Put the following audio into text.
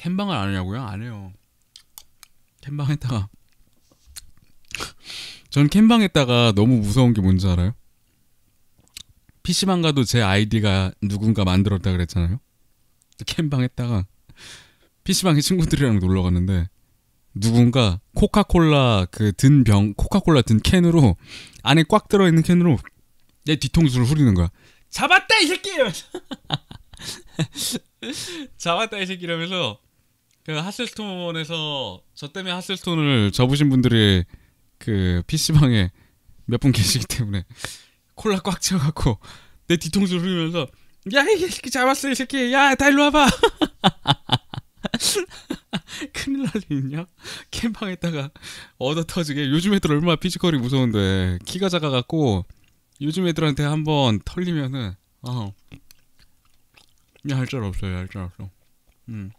캔방을 안 하냐고요? 안 해요. 캔방 했다가 전 캔방 했다가 너무 무서운 게 뭔지 알아요? PC방 가도 제 아이디가 누군가 만들었다 그랬잖아요. 캔방 했다가 PC방에 친구들이랑 놀러 갔는데 누군가 코카콜라 그 든 병, 코카콜라 든 캔으로 안에 꽉 들어 있는 캔으로 내 뒤통수를 후리는 거야. 잡았다 이 새끼! 잡았다 이 새끼 이러면서 그 하슬스톤에서 저 때문에 하슬스톤을 접으신 분들이 그 PC방에 몇 분 계시기 때문에 콜라 꽉 채워갖고 내 뒤통수를 흐리면서야 이 새끼 잡았어 이 새끼 야다 일로 와봐 큰일 날 일이냐? 캠방에다가 얻어 터지게 요즘 애들 얼마나 피지컬이 무서운데 키가 작아갖고 요즘 애들한테 한번 털리면은 어. 야할 줄 없어요 할 줄 없어 음